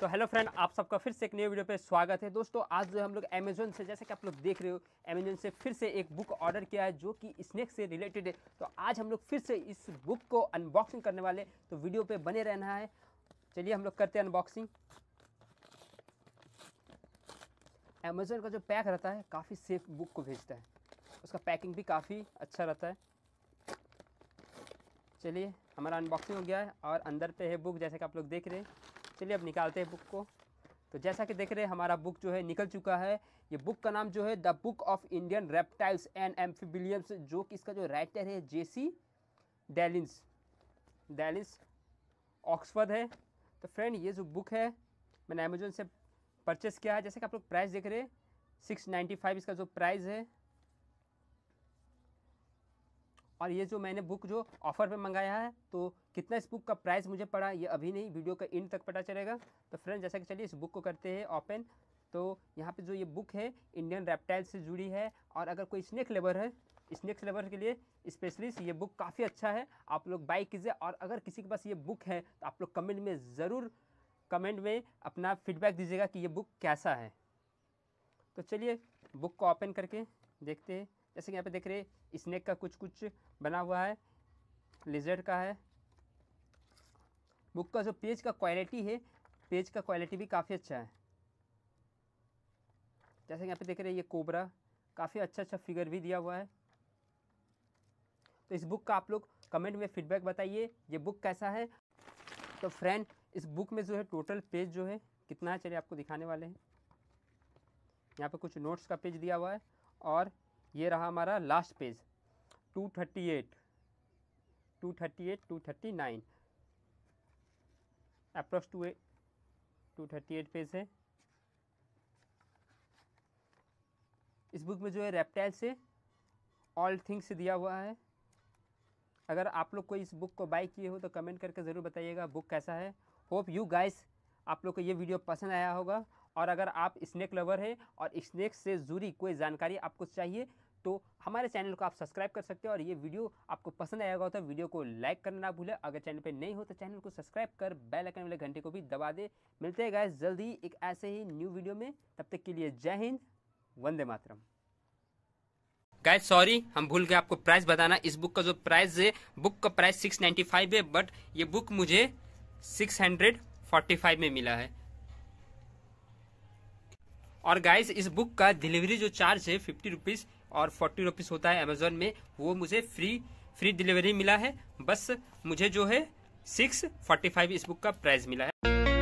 तो hello friend आप सबका फिर से एक न्यू वीडियो पे स्वागत है दोस्तों आज जो हम लोग अमेजोन से जैसे कि आप लोग देख रहे हो अमेजोन से फिर से एक बुक ऑर्डर किया है जो कि स्नैक से रिलेटेड है तो आज हम लोग फिर से इस बुक को अनबॉक्सिंग करने वाले तो वीडियो पे बने रहना है चलिए हम लोग करते हैं अनबॉक्सिंग अमेजोन का जो पैक रहता है काफ़ी सेफ बुक को भेजता है उसका पैकिंग भी काफ़ी अच्छा रहता है चलिए हमारा अनबॉक्सिंग हो गया है और अंदर पे है बुक जैसे कि आप लोग देख रहे हैं चलिए अब निकालते हैं बुक को तो जैसा कि देख रहे हैं हमारा बुक जो है निकल चुका है ये बुक का नाम जो है the book of Indian reptiles and amphibians जो कि इसका जो राइटर है जे सी डेलिंस डेलिन्स ऑक्सफर्ड है तो फ्रेंड ये जो बुक है मैंने अमेजोन से परचेस किया है जैसे कि आप लोग प्राइस देख रहे हैं सिक्स नाइन्टी फाइव इसका जो प्राइस है और ये जो मैंने बुक जो ऑफ़र पे मंगाया है तो कितना इस बुक का प्राइस मुझे पड़ा ये अभी नहीं वीडियो का एंड तक पता चलेगा तो फ्रेंड जैसा कि चलिए इस बुक को करते हैं ओपन तो यहाँ पे जो ये बुक है इंडियन रेप्टाइल से जुड़ी है और अगर कोई स्नैक लेबर है स्नैक्स लेवर के लिए स्पेशली ये बुक काफ़ी अच्छा है आप लोग बाई कीजिए और अगर किसी के पास ये बुक है तो आप लोग कमेंट में ज़रूर कमेंट में अपना फीडबैक दीजिएगा कि ये बुक कैसा है तो चलिए बुक को ओपन करके देखते हैं जैसे कि यहाँ पे देख रहे हैं स्नेक का कुछ कुछ बना हुआ है लेजर का है बुक का जो पेज का क्वालिटी है पेज का क्वालिटी भी काफ़ी अच्छा है जैसे यहाँ पे देख रहे हैं ये कोबरा काफ़ी अच्छा अच्छा फिगर भी दिया हुआ है तो इस बुक का आप लोग कमेंट में फीडबैक बताइए ये बुक कैसा है तो फ्रेंड इस बुक में जो है टोटल पेज जो है कितना है चलिए आपको दिखाने वाले हैं यहाँ पे कुछ नोट्स का पेज दिया हुआ है और ये रहा हमारा last page 238 238 239 approx two two thirty eight page है इस बुक में जो है रेप्टाइल से ऑल थिंग्स दिया हुआ है अगर आप लोग को इस बुक को बाई किए हो तो कमेंट करके ज़रूर बताइएगा बुक कैसा है होप यू गाइस आप लोग को ये वीडियो पसंद आया होगा और अगर आप स्नैक लवर हैं और स्नैक से जुड़ी कोई जानकारी आपको चाहिए तो हमारे चैनल को आप सब्सक्राइब कर सकते हो और ये वीडियो आपको पसंद आएगा होगा तो वीडियो को लाइक करना ना भूले अगर चैनल पे नहीं हो तो चैनल को सब्सक्राइब कर बेल आइकन वाले घंटे को भी दबा दे मिलते हैं गाइस जल्दी एक ऐसे ही न्यू वीडियो में तब तक के लिए जय हिंद वंदे मातरम गाय सॉरी हम भूल गए आपको प्राइस बताना इस बुक का जो प्राइस है बुक का प्राइस फाइव है बट ये बुक मुझे फाइव में मिला है और गाइस इस बुक का डिलीवरी जो चार्ज है फिफ्टी रुपीज़ और फोर्टी रुपीज़ होता है अमेजोन में वो मुझे फ्री फ्री डिलीवरी मिला है बस मुझे जो है सिक्स फोर्टी फाइव इस बुक का प्राइस मिला है